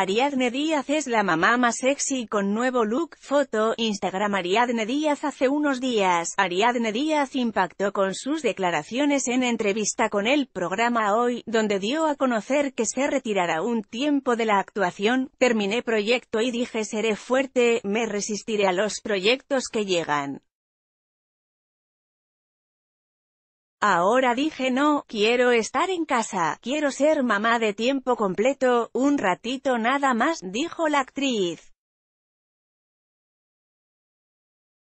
Ariadne Díaz es la mamá más sexy con nuevo look, foto, Instagram Ariadne Díaz hace unos días, Ariadne Díaz impactó con sus declaraciones en entrevista con el programa Hoy, donde dio a conocer que se retirará un tiempo de la actuación, terminé proyecto y dije seré fuerte, me resistiré a los proyectos que llegan. Ahora dije no, quiero estar en casa, quiero ser mamá de tiempo completo, un ratito nada más, dijo la actriz.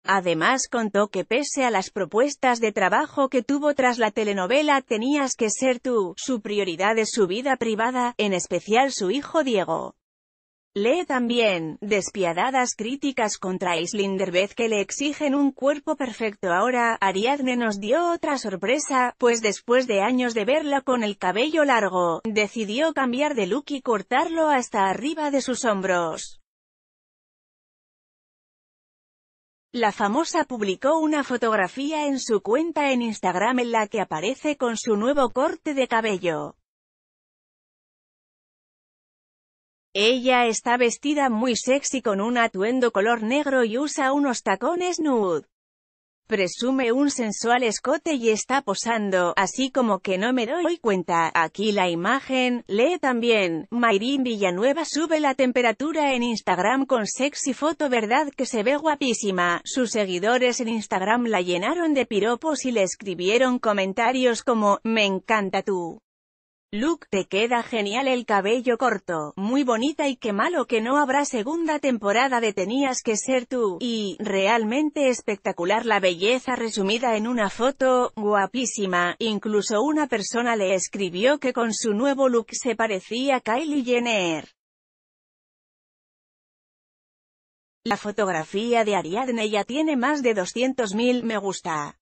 Además contó que pese a las propuestas de trabajo que tuvo tras la telenovela Tenías que ser tú, su prioridad es su vida privada, en especial su hijo Diego. Lee también, despiadadas críticas contra Islinderbeth que le exigen un cuerpo perfecto ahora, Ariadne nos dio otra sorpresa, pues después de años de verla con el cabello largo, decidió cambiar de look y cortarlo hasta arriba de sus hombros. La famosa publicó una fotografía en su cuenta en Instagram en la que aparece con su nuevo corte de cabello. Ella está vestida muy sexy con un atuendo color negro y usa unos tacones nude. Presume un sensual escote y está posando, así como que no me doy cuenta. Aquí la imagen, lee también, Mayrin Villanueva sube la temperatura en Instagram con sexy foto verdad que se ve guapísima. Sus seguidores en Instagram la llenaron de piropos y le escribieron comentarios como, me encanta tú. Look, te queda genial el cabello corto, muy bonita y qué malo que no habrá segunda temporada de Tenías que ser tú, y, realmente espectacular la belleza resumida en una foto, guapísima, incluso una persona le escribió que con su nuevo look se parecía a Kylie Jenner. La fotografía de Ariadne ya tiene más de 200.000 me gusta.